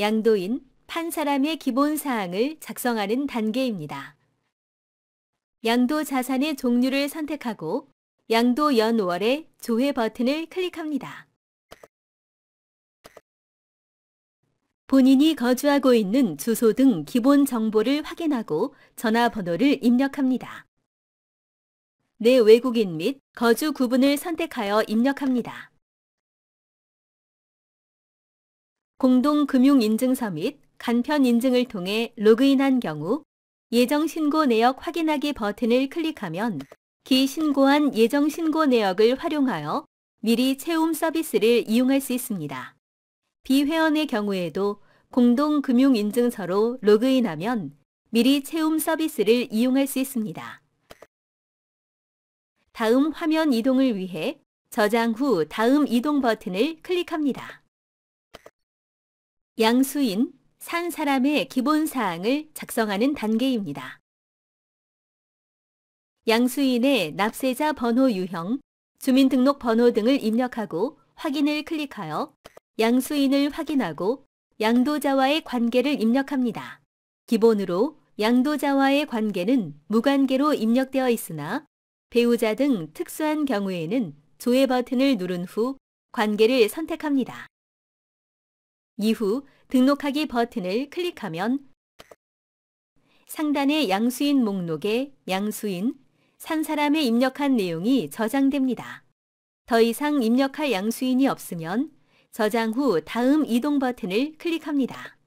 양도인 판사람의 기본 사항을 작성하는 단계입니다. 양도 자산의 종류를 선택하고 양도 연월의 조회 버튼을 클릭합니다. 본인이 거주하고 있는 주소 등 기본 정보를 확인하고 전화번호를 입력합니다. 내 외국인 및 거주 구분을 선택하여 입력합니다. 공동금융인증서 및 간편인증을 통해 로그인한 경우 예정신고 내역 확인하기 버튼을 클릭하면 기신고한 예정신고 내역을 활용하여 미리 채움 서비스를 이용할 수 있습니다. 비회원의 경우에도 공동금융인증서로 로그인하면 미리 채움 서비스를 이용할 수 있습니다. 다음 화면 이동을 위해 저장 후 다음 이동 버튼을 클릭합니다. 양수인, 산 사람의 기본 사항을 작성하는 단계입니다. 양수인의 납세자 번호 유형, 주민등록 번호 등을 입력하고 확인을 클릭하여 양수인을 확인하고 양도자와의 관계를 입력합니다. 기본으로 양도자와의 관계는 무관계로 입력되어 있으나 배우자 등 특수한 경우에는 조회 버튼을 누른 후 관계를 선택합니다. 이후 등록하기 버튼을 클릭하면 상단의 양수인 목록에 양수인, 산 사람의 입력한 내용이 저장됩니다. 더 이상 입력할 양수인이 없으면 저장 후 다음 이동 버튼을 클릭합니다.